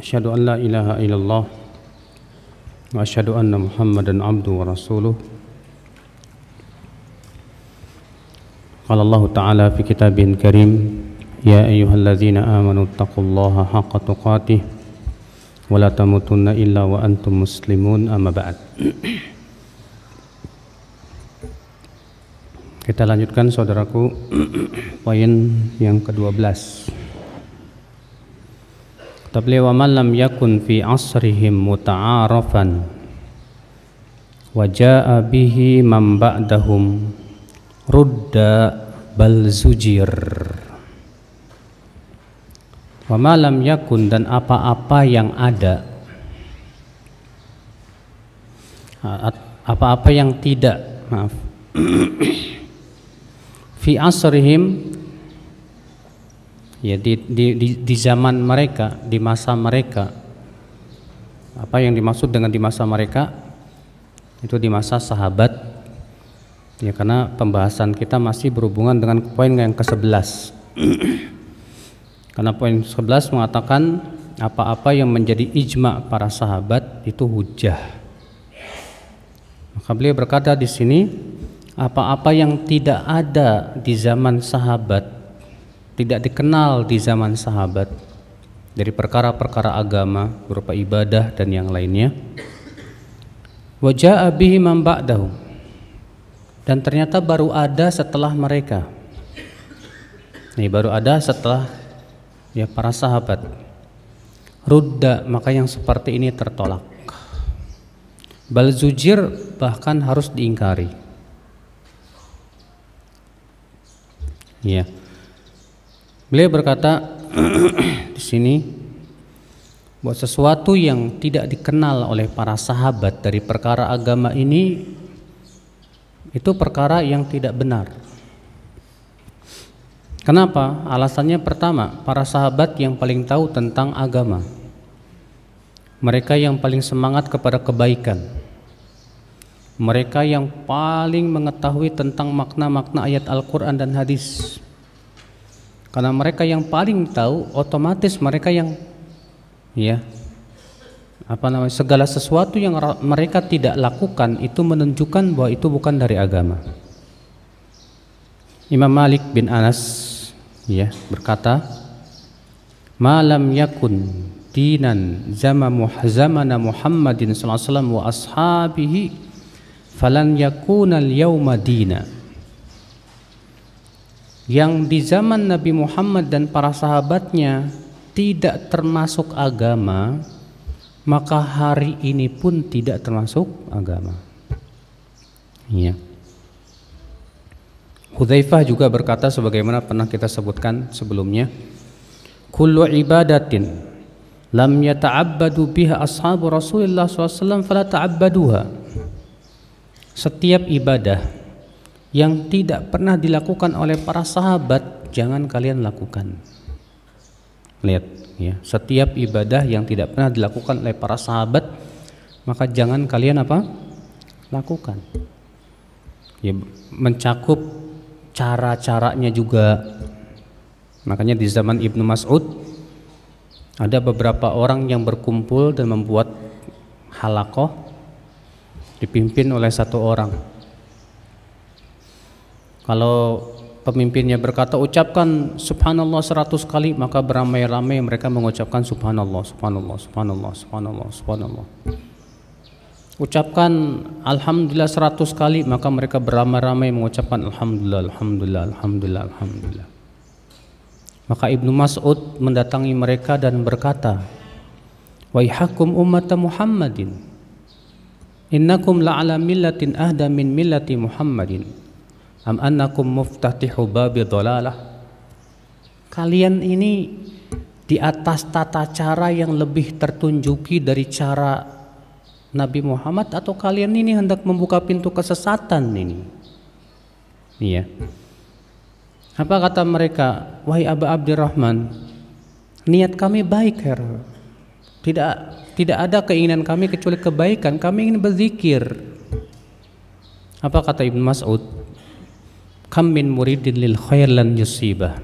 Asyhadu an la ilaha illallah wa asyhadu anna Muhammadan abduhu wa rasuluh. Qala Allah Ta'ala fi kitabin karim, "Ya ayyuhallazina amanu taqullaha haqqa tuqatih wa la tamutunna illa wa antum muslimun." Amma ba'd. Kita lanjutkan saudaraku poin yang ke-12. Tabli wa man lam yakun fi asrihim muta'arafan wa jaa bihi man ba'dahum rudda bal zujir wa ma lam yakun dan apa-apa yang ada apa-apa yang tidak maaf fi asrihim ya di, di, di, di zaman mereka, di masa mereka. Apa yang dimaksud dengan di masa mereka? Itu di masa sahabat. Ya karena pembahasan kita masih berhubungan dengan poin yang ke-11. karena poin 11 mengatakan apa-apa yang menjadi ijma para sahabat itu hujah. Maka beliau berkata di sini apa-apa yang tidak ada di zaman sahabat tidak dikenal di zaman sahabat dari perkara-perkara agama berupa ibadah dan yang lainnya wajah abihi mamba'dahu dan ternyata baru ada setelah mereka ini baru ada setelah ya para sahabat rudda maka yang seperti ini tertolak bal bahkan harus diingkari ya yeah. Beliau berkata di sini bahwa sesuatu yang tidak dikenal oleh para sahabat dari perkara agama ini itu perkara yang tidak benar. Kenapa? Alasannya pertama, para sahabat yang paling tahu tentang agama. Mereka yang paling semangat kepada kebaikan. Mereka yang paling mengetahui tentang makna-makna ayat Al-Quran dan hadis karena mereka yang paling tahu otomatis mereka yang ya apa namanya segala sesuatu yang mereka tidak lakukan itu menunjukkan bahwa itu bukan dari agama. Imam Malik bin Anas ya berkata, "Malam yakun dinan zama muhzamana Muhammadin sallallahu alaihi wasallam wa ashabihi falan yakuna al-yauma dina." yang di zaman Nabi Muhammad dan para sahabatnya tidak termasuk agama, maka hari ini pun tidak termasuk agama. Ya. Hudzaifah juga berkata sebagaimana pernah kita sebutkan sebelumnya, kullu ibadatin lam yata'abbadu biha ashabu Rasulullah SAW fala ta'abbaduha. Setiap ibadah yang tidak pernah dilakukan oleh para sahabat jangan kalian lakukan. Lihat ya, setiap ibadah yang tidak pernah dilakukan oleh para sahabat maka jangan kalian apa? lakukan. Ya mencakup cara-caranya juga. Makanya di zaman Ibnu Mas'ud ada beberapa orang yang berkumpul dan membuat halakoh dipimpin oleh satu orang kalau pemimpinnya berkata ucapkan subhanallah 100 kali maka beramai-ramai mereka mengucapkan subhanallah subhanallah subhanallah subhanallah subhanallah ucapkan alhamdulillah 100 kali maka mereka beramai-ramai mengucapkan alhamdulillah alhamdulillah alhamdulillah alhamdulillah maka Ibnu Mas'ud mendatangi mereka dan berkata waihakum ummat Muhammadin innakum la'ala millatin ahda min millati Muhammadin Am annakum muftatihu babi dolalah. Kalian ini di atas tata cara yang lebih tertunjuki dari cara Nabi Muhammad atau kalian ini hendak membuka pintu kesesatan ini? Iya. Apa kata mereka? Wahai abu Abdurrahman, niat kami baik, Her. Tidak tidak ada keinginan kami kecuali kebaikan. Kami ingin berzikir. Apa kata Ibn Mas'ud? Kam min muridin lil khair lan yusibah.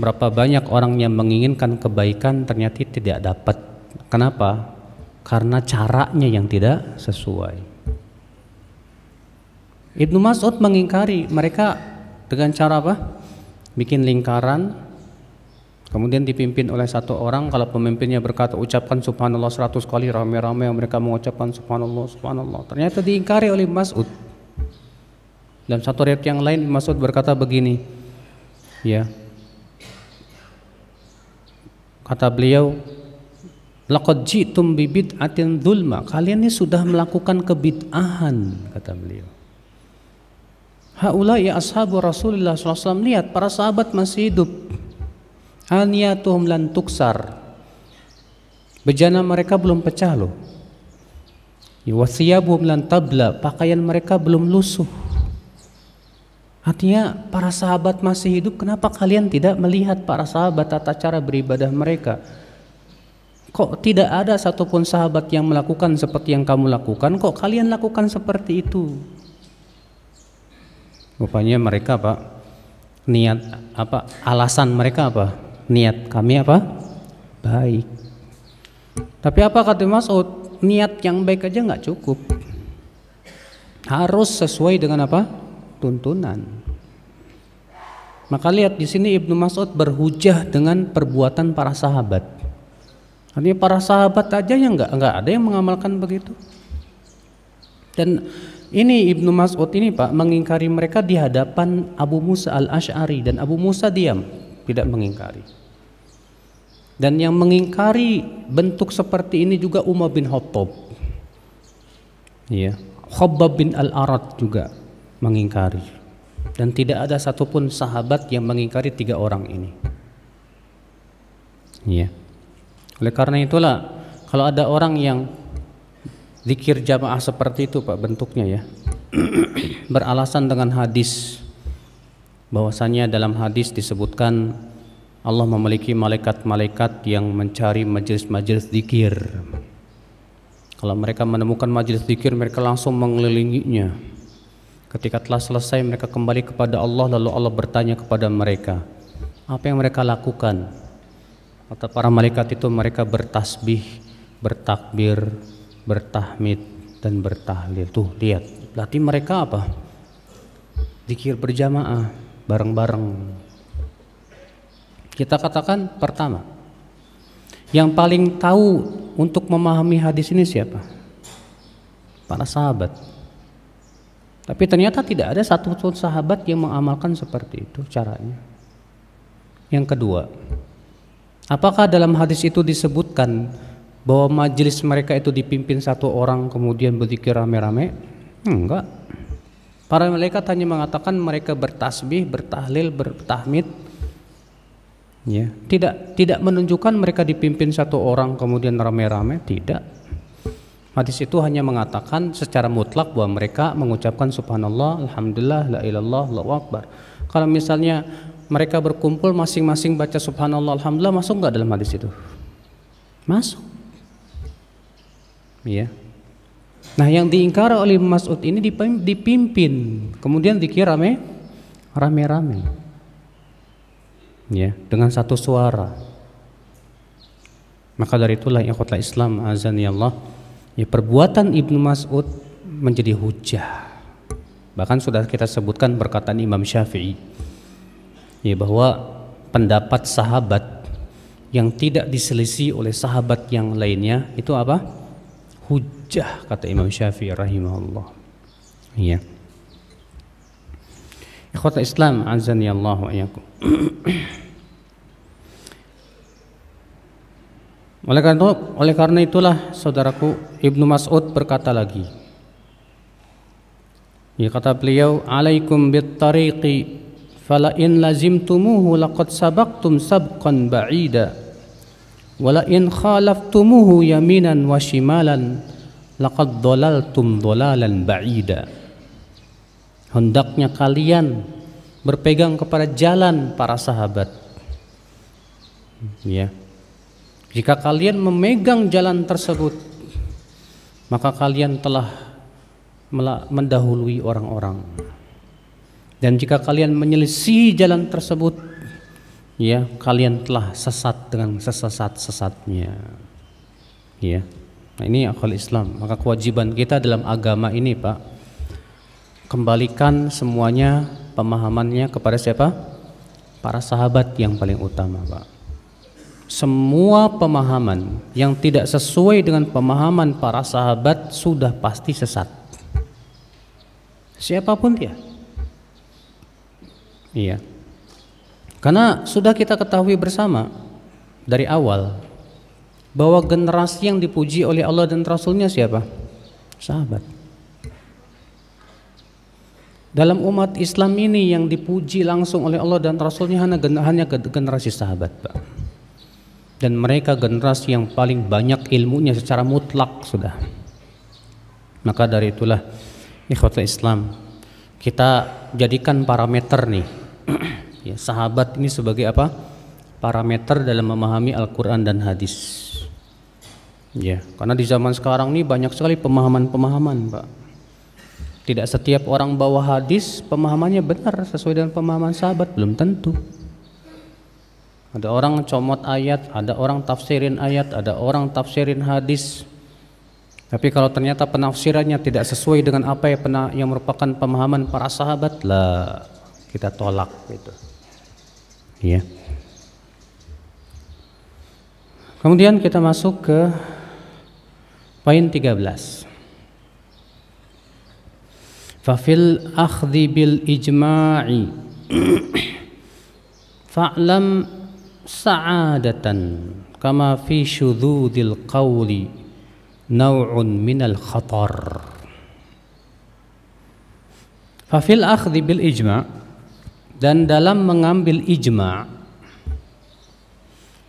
Berapa banyak orang yang menginginkan kebaikan ternyata tidak dapat. Kenapa? Karena caranya yang tidak sesuai. Ibnu Mas'ud mengingkari mereka dengan cara apa? Bikin lingkaran Kemudian dipimpin oleh satu orang kalau pemimpinnya berkata ucapkan subhanallah 100 kali rame-rame mereka mengucapkan subhanallah subhanallah. Ternyata diingkari oleh Mas'ud. Dalam satu riwayat yang lain maksud berkata begini. Ya. Kata beliau, "Laqad ji'tum bi bid'atin dzulma." Kalian ini sudah melakukan kebid'ahan, kata beliau. Haula ya ashabu Rasulullah SAW lihat para sahabat masih hidup. Aniyatuhum lan tuksar. Bejana mereka belum pecah loh. Wasiyabuhum lan tabla, pakaian mereka belum lusuh. Artinya para sahabat masih hidup, kenapa kalian tidak melihat para sahabat tata cara beribadah mereka? Kok tidak ada satupun sahabat yang melakukan seperti yang kamu lakukan? Kok kalian lakukan seperti itu? Rupanya mereka apa? niat apa alasan mereka apa niat kami apa baik tapi apa kata Masud niat yang baik aja nggak cukup harus sesuai dengan apa tuntunan. Maka lihat di sini Ibnu Mas'ud berhujah dengan perbuatan para sahabat. Artinya para sahabat aja yang nggak nggak ada yang mengamalkan begitu. Dan ini Ibnu Mas'ud ini Pak mengingkari mereka di hadapan Abu Musa al-Ash'ari dan Abu Musa diam, tidak mengingkari. Dan yang mengingkari bentuk seperti ini juga Umar bin Khattab. Ya, Khabbab bin Al-Arad juga mengingkari. Dan tidak ada satupun sahabat yang mengingkari tiga orang ini. Ya. Oleh karena itulah kalau ada orang yang zikir jamaah seperti itu Pak bentuknya ya. Beralasan dengan hadis bahwasanya dalam hadis disebutkan Allah memiliki malaikat-malaikat yang mencari majelis-majelis zikir. Kalau mereka menemukan majelis zikir, mereka langsung mengelilinginya Ketika telah selesai mereka kembali kepada Allah lalu Allah bertanya kepada mereka, apa yang mereka lakukan? atau para malaikat itu mereka bertasbih, bertakbir, bertahmid dan bertahlil. Tuh, lihat. Berarti mereka apa? Dikir berjamaah bareng-bareng. Kita katakan pertama, yang paling tahu untuk memahami hadis ini siapa? Para sahabat tapi ternyata tidak ada satu pun sahabat yang mengamalkan seperti itu caranya. Yang kedua, apakah dalam hadis itu disebutkan bahwa majelis mereka itu dipimpin satu orang kemudian berzikir rame-rame? enggak. Para malaikat hanya mengatakan mereka bertasbih, bertahlil, bertahmid. Ya, tidak tidak menunjukkan mereka dipimpin satu orang kemudian rame-rame, tidak. Hadis itu hanya mengatakan secara mutlak bahwa mereka mengucapkan subhanallah, alhamdulillah, la ilallah, la akbar. Kalau misalnya mereka berkumpul masing-masing baca subhanallah, alhamdulillah masuk nggak dalam hadis itu? Masuk. Iya. Nah, yang diingkari oleh Mas'ud ini dipimpin, kemudian dikira rame rame-rame. Ya, dengan satu suara. Maka dari itulah ikhutlah Islam azan ya Allah ya perbuatan Ibnu Mas'ud menjadi hujah. Bahkan sudah kita sebutkan perkataan Imam Syafi'i ya bahwa pendapat sahabat yang tidak diselisih oleh sahabat yang lainnya itu apa? Hujah kata Imam Syafi'i rahimahullah. Iya. Ikhwata Islam ya Allah wa Oleh karena, oleh karena itulah saudaraku Ibnu Mas'ud berkata lagi. Ya kata beliau, "Alaikum bit tariqi fala in lazimtumuhu laqad sabaqtum sabqan ba'ida wa la in khalaftumuhu yaminan wa shimalan laqad dhalaltum dhalalan ba'ida." Hendaknya kalian berpegang kepada jalan para sahabat. Ya. Yeah jika kalian memegang jalan tersebut, maka kalian telah mendahului orang-orang. Dan jika kalian menyelisih jalan tersebut, ya, kalian telah sesat dengan sesat sesatnya Ya. Nah, ini akal Islam. Maka kewajiban kita dalam agama ini, Pak, kembalikan semuanya pemahamannya kepada siapa? Para sahabat yang paling utama, Pak semua pemahaman yang tidak sesuai dengan pemahaman para sahabat sudah pasti sesat. Siapapun dia. Iya. Karena sudah kita ketahui bersama dari awal bahwa generasi yang dipuji oleh Allah dan Rasulnya siapa? Sahabat. Dalam umat Islam ini yang dipuji langsung oleh Allah dan Rasulnya hanya generasi sahabat, Pak dan mereka generasi yang paling banyak ilmunya secara mutlak sudah. Maka dari itulah ikhwatul Islam kita jadikan parameter nih ya, sahabat ini sebagai apa parameter dalam memahami Al-Quran dan hadis ya karena di zaman sekarang ini banyak sekali pemahaman-pemahaman pak tidak setiap orang bawa hadis pemahamannya benar sesuai dengan pemahaman sahabat belum tentu ada orang comot ayat, ada orang tafsirin ayat, ada orang tafsirin hadis. Tapi kalau ternyata penafsirannya tidak sesuai dengan apa yang pernah yang merupakan pemahaman para sahabat, lah kita tolak gitu. Ya. Kemudian kita masuk ke poin 13. Fafil akhdi bil ijma'i. Fa'lam sa'adatan kama fi syududil qawli naw'un minal khatar fafil akhdhi bil ijma dan dalam mengambil ijma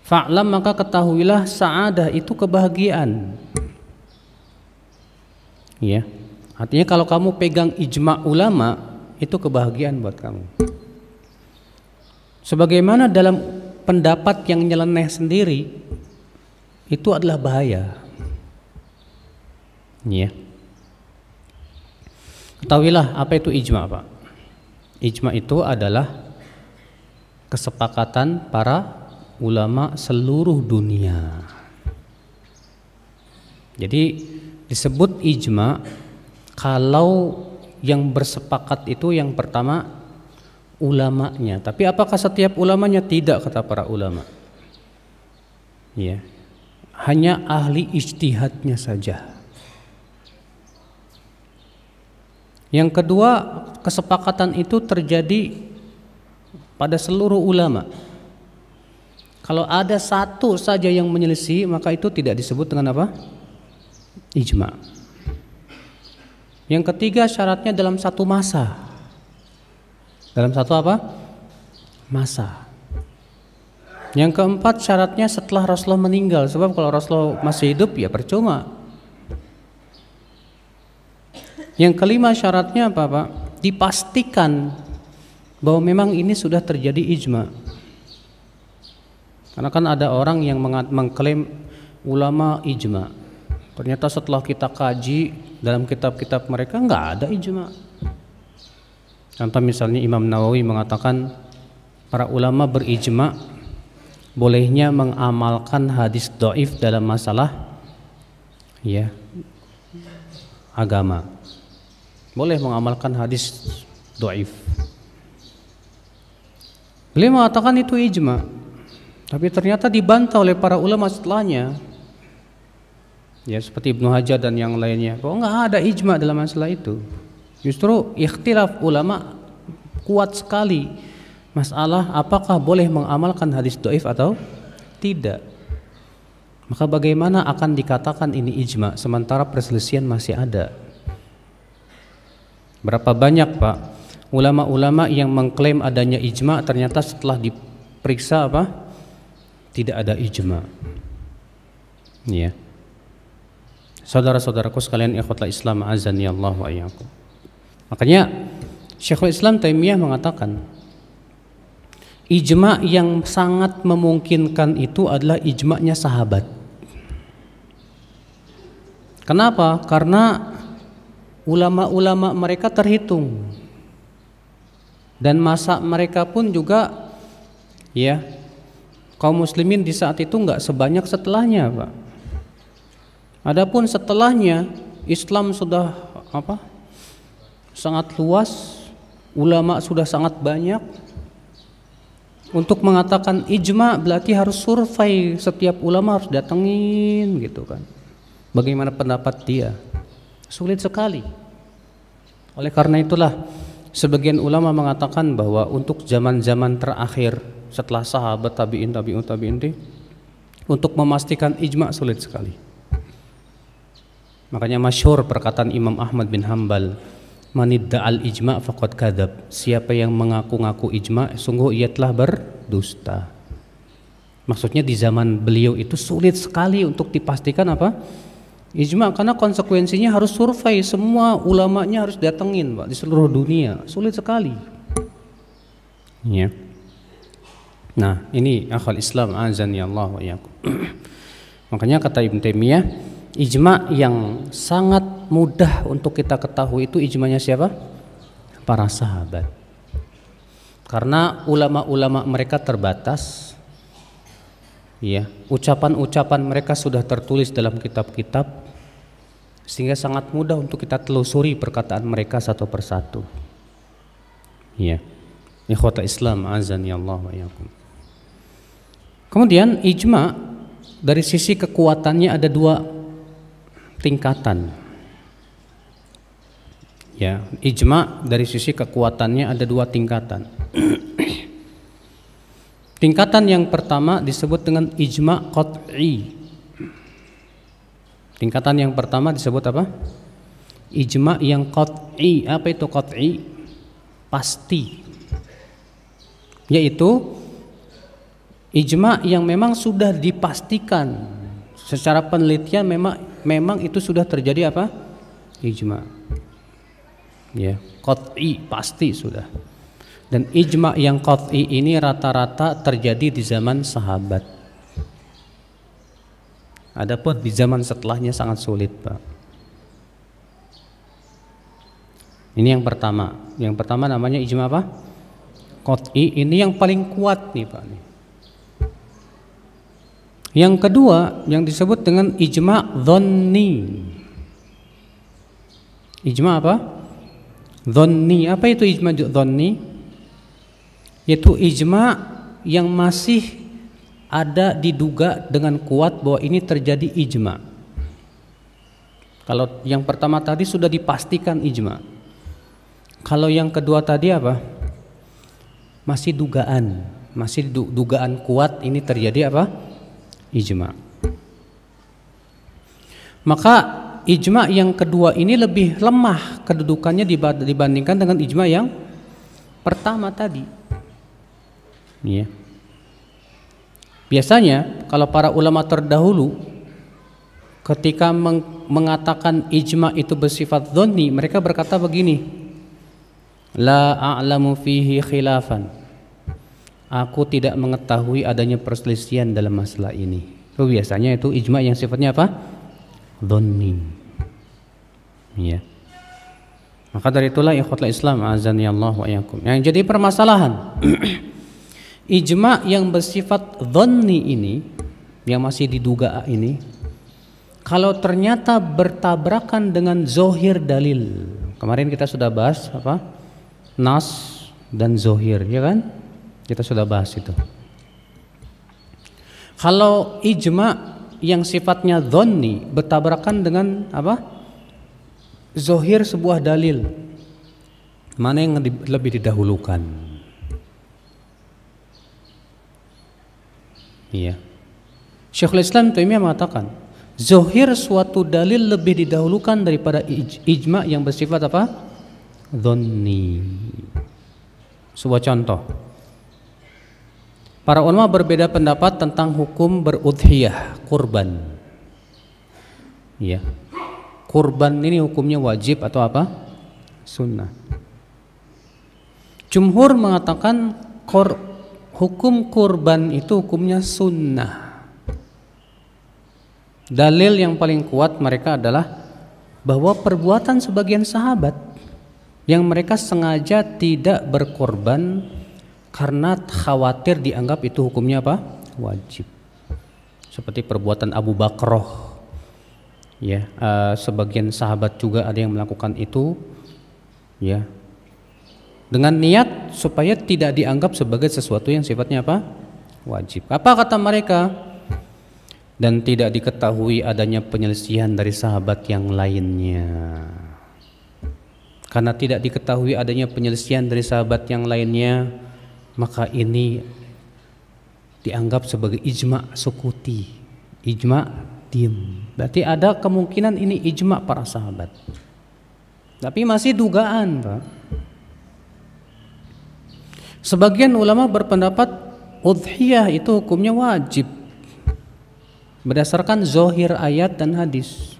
fa'lam maka ketahuilah sa'adah itu kebahagiaan ya artinya kalau kamu pegang ijma ulama itu kebahagiaan buat kamu sebagaimana dalam pendapat yang nyeleneh sendiri itu adalah bahaya. Ya. Ketahuilah apa itu ijma, Pak. Ijma itu adalah kesepakatan para ulama seluruh dunia. Jadi disebut ijma kalau yang bersepakat itu yang pertama ulamanya. Tapi apakah setiap ulamanya tidak kata para ulama? Ya. Hanya ahli ijtihadnya saja. Yang kedua, kesepakatan itu terjadi pada seluruh ulama. Kalau ada satu saja yang menyelisih, maka itu tidak disebut dengan apa? Ijma. Yang ketiga, syaratnya dalam satu masa. Dalam satu apa? Masa. Yang keempat syaratnya setelah Rasulullah meninggal. Sebab kalau Rasulullah masih hidup ya percuma. Yang kelima syaratnya apa Pak? Dipastikan bahwa memang ini sudah terjadi ijma. Karena kan ada orang yang mengklaim ulama ijma. Ternyata setelah kita kaji dalam kitab-kitab mereka nggak ada ijma. Contoh misalnya Imam Nawawi mengatakan para ulama berijma bolehnya mengamalkan hadis doif dalam masalah ya agama. Boleh mengamalkan hadis doif. Beliau mengatakan itu ijma, tapi ternyata dibantah oleh para ulama setelahnya. Ya seperti Ibnu Hajar dan yang lainnya. kok nggak ada ijma dalam masalah itu. Justru ikhtilaf ulama kuat sekali masalah apakah boleh mengamalkan hadis doif atau tidak. Maka bagaimana akan dikatakan ini ijma sementara perselisihan masih ada? Berapa banyak pak ulama-ulama yang mengklaim adanya ijma ternyata setelah diperiksa apa? Tidak ada ijma. Ya. Saudara-saudaraku sekalian ikhwatlah Islam azan ya Allah wa ayyakum. Makanya Syekhul Islam Taimiyah mengatakan ijma yang sangat memungkinkan itu adalah ijma'nya sahabat. Kenapa? Karena ulama-ulama mereka terhitung dan masa mereka pun juga ya kaum muslimin di saat itu nggak sebanyak setelahnya pak. Adapun setelahnya Islam sudah apa sangat luas, ulama sudah sangat banyak. Untuk mengatakan ijma berarti harus survei setiap ulama harus datengin gitu kan. Bagaimana pendapat dia? Sulit sekali. Oleh karena itulah sebagian ulama mengatakan bahwa untuk zaman-zaman terakhir setelah sahabat tabiin tabiun tabiin tabi untuk memastikan ijma sulit sekali. Makanya masyhur perkataan Imam Ahmad bin Hambal, manidda al ijma faqad kadab siapa yang mengaku-ngaku ijma sungguh ia telah berdusta maksudnya di zaman beliau itu sulit sekali untuk dipastikan apa ijma karena konsekuensinya harus survei semua ulamanya harus datengin Pak di seluruh dunia sulit sekali ya nah ini akal Islam azan ya Allah ya makanya kata Ibn Taimiyah ijma yang sangat mudah untuk kita ketahui itu ijmanya siapa? Para sahabat. Karena ulama-ulama mereka terbatas. Ya, ucapan-ucapan mereka sudah tertulis dalam kitab-kitab sehingga sangat mudah untuk kita telusuri perkataan mereka satu persatu. Ya. Ikhwata Islam azan ya Allah wa yakum. Kemudian ijma dari sisi kekuatannya ada dua tingkatan. Ya, ijma dari sisi kekuatannya ada dua tingkatan. tingkatan yang pertama disebut dengan ijma qat'i. Tingkatan yang pertama disebut apa? Ijma yang qat'i. Apa itu qat'i? Pasti. Yaitu ijma yang memang sudah dipastikan secara penelitian memang memang itu sudah terjadi apa? Ijma ya qat'i pasti sudah dan ijma yang qat'i ini rata-rata terjadi di zaman sahabat adapun di zaman setelahnya sangat sulit Pak ini yang pertama yang pertama namanya ijma apa qat'i ini yang paling kuat nih Pak yang kedua yang disebut dengan ijma dhanni. Ijma apa? Dhanni, apa itu ijma dhanni? Yaitu ijma yang masih ada diduga dengan kuat bahwa ini terjadi ijma. Kalau yang pertama tadi sudah dipastikan ijma. Kalau yang kedua tadi apa? Masih dugaan, masih dugaan kuat ini terjadi apa? Ijma. Maka ijma yang kedua ini lebih lemah kedudukannya dibandingkan dengan ijma yang pertama tadi. Ya. Biasanya kalau para ulama terdahulu ketika meng mengatakan ijma itu bersifat dhoni, mereka berkata begini. La a'lamu fihi khilafan. Aku tidak mengetahui adanya perselisihan dalam masalah ini. Itu biasanya itu ijma yang sifatnya apa? Zonni. Ya. Maka dari itulah ikhwatul Islam azan ya Allah wa yakum. Yang jadi permasalahan ijma yang bersifat dhanni ini yang masih diduga ini kalau ternyata bertabrakan dengan zohir dalil kemarin kita sudah bahas apa nas dan zohir ya kan kita sudah bahas itu kalau ijma yang sifatnya dhanni bertabrakan dengan apa zohir sebuah dalil mana yang lebih didahulukan iya Syekhul Islam Taimiyah mengatakan zohir suatu dalil lebih didahulukan daripada ij ijma yang bersifat apa dhonni sebuah contoh Para ulama berbeda pendapat tentang hukum berudhiyah kurban. Ya, kurban ini hukumnya wajib atau apa? Sunnah. Jumhur mengatakan kor, hukum kurban itu hukumnya sunnah. Dalil yang paling kuat mereka adalah bahwa perbuatan sebagian sahabat yang mereka sengaja tidak berkorban karena khawatir dianggap itu hukumnya apa? Wajib. Seperti perbuatan Abu Bakroh ya uh, sebagian sahabat juga ada yang melakukan itu ya dengan niat supaya tidak dianggap sebagai sesuatu yang sifatnya apa wajib apa kata mereka dan tidak diketahui adanya penyelesaian dari sahabat yang lainnya karena tidak diketahui adanya penyelesaian dari sahabat yang lainnya maka ini dianggap sebagai ijma sukuti ijma Berarti ada kemungkinan ini ijma para sahabat. Tapi masih dugaan, Pak. Sebagian ulama berpendapat udhiyah itu hukumnya wajib berdasarkan zohir ayat dan hadis.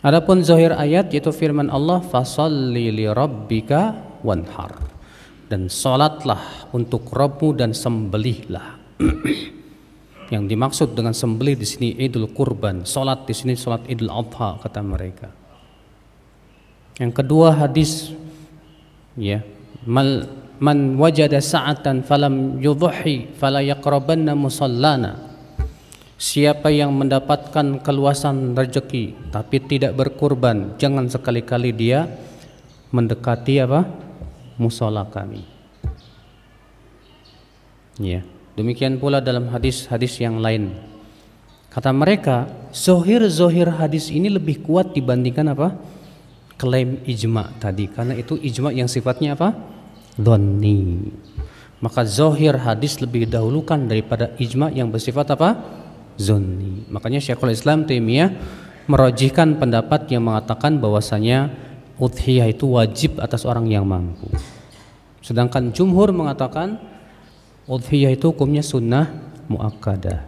Adapun zohir ayat yaitu firman Allah fasalli li rabbika wanhar dan salatlah untuk Rabbmu dan sembelihlah. Yang dimaksud dengan sembelih di sini Idul Kurban, salat di sini salat Idul Adha kata mereka. Yang kedua hadis ya, mal man wajada sa'atan falam yudhi fala yaqrabanna musallana. Siapa yang mendapatkan keluasan rezeki tapi tidak berkurban, jangan sekali-kali dia mendekati apa? musola kami. Ya. Yeah. Demikian pula dalam hadis-hadis yang lain. Kata mereka, zohir-zohir hadis ini lebih kuat dibandingkan apa? Klaim ijma tadi. Karena itu ijma yang sifatnya apa? Doni. Maka zohir hadis lebih dahulukan daripada ijma yang bersifat apa? Zoni. Makanya Syekhul Islam Taimiyah merojihkan pendapat yang mengatakan bahwasanya udhiyah itu wajib atas orang yang mampu. Sedangkan jumhur mengatakan Udhiyah itu hukumnya sunnah muakkadah.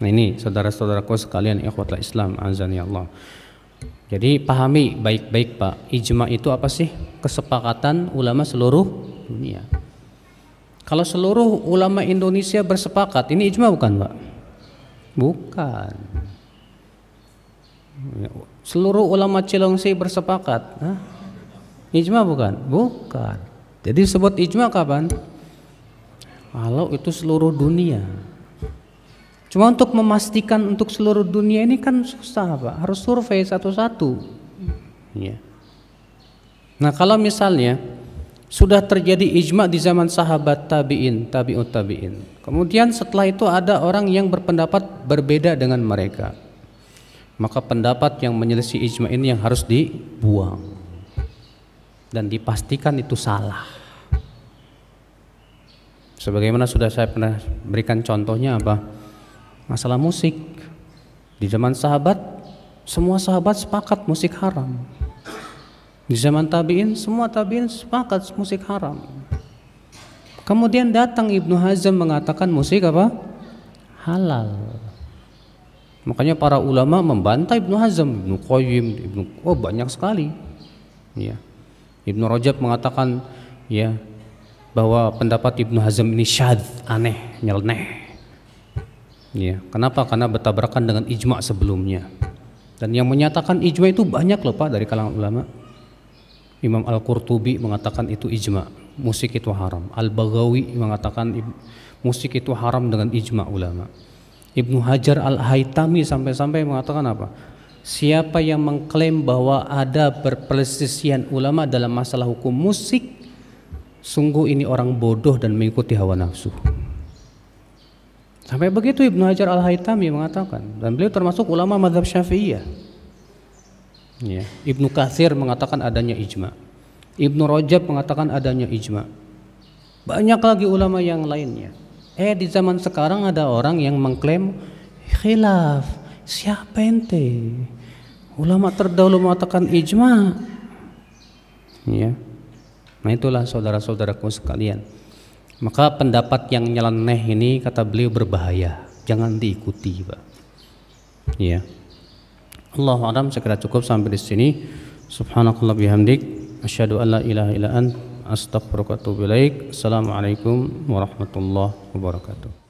Nah ini saudara-saudaraku sekalian ikhwatlah Islam azani Allah. Jadi pahami baik-baik Pak, ijma itu apa sih? Kesepakatan ulama seluruh dunia. Kalau seluruh ulama Indonesia bersepakat, ini ijma bukan Pak? Bukan. Seluruh ulama Cilongsi bersepakat, Hah? ijma bukan? Bukan. Jadi sebut ijma kapan? Kalau itu seluruh dunia. Cuma untuk memastikan untuk seluruh dunia ini kan susah Pak, harus survei satu-satu. Ya. Nah kalau misalnya sudah terjadi ijma di zaman sahabat tabiin, tabiut tabiin. Kemudian setelah itu ada orang yang berpendapat berbeda dengan mereka. Maka pendapat yang menyelisih ijma ini yang harus dibuang dan dipastikan itu salah. Sebagaimana sudah saya pernah berikan contohnya apa? Masalah musik. Di zaman sahabat, semua sahabat sepakat musik haram. Di zaman tabi'in, semua tabi'in sepakat musik haram. Kemudian datang Ibnu Hazm mengatakan musik apa? Halal. Makanya para ulama membantai Ibnu Hazm, Ibnu Qayyim, Ibnu oh banyak sekali. Ya. Ibnu Rajab mengatakan ya bahwa pendapat Ibnu Hazm ini syad aneh, nyeleneh. Ya, kenapa? Karena bertabrakan dengan ijma sebelumnya. Dan yang menyatakan ijma itu banyak loh Pak dari kalangan ulama. Imam Al-Qurtubi mengatakan itu ijma, musik itu haram. Al-Baghawi mengatakan musik itu haram dengan ijma ulama. Ibnu Hajar Al-Haitami sampai-sampai mengatakan apa? siapa yang mengklaim bahwa ada berperselisihan ulama dalam masalah hukum musik sungguh ini orang bodoh dan mengikuti hawa nafsu sampai begitu Ibnu Hajar Al-Haytami mengatakan dan beliau termasuk ulama madhab syafi'iyah ya. Ibnu Kathir mengatakan adanya ijma Ibnu Rajab mengatakan adanya ijma banyak lagi ulama yang lainnya eh di zaman sekarang ada orang yang mengklaim khilaf siapa ente Ulama terdahulu mengatakan ijma. Ya. Nah itulah saudara-saudaraku sekalian. Maka pendapat yang nyeleneh ini kata beliau berbahaya. Jangan diikuti, Pak. Ya. Allah adam sekira cukup sampai di sini. Subhanakallah bihamdik. Asyhadu an la ilaha illa ant. Astagfirullahaladzim. Assalamualaikum warahmatullahi wabarakatuh.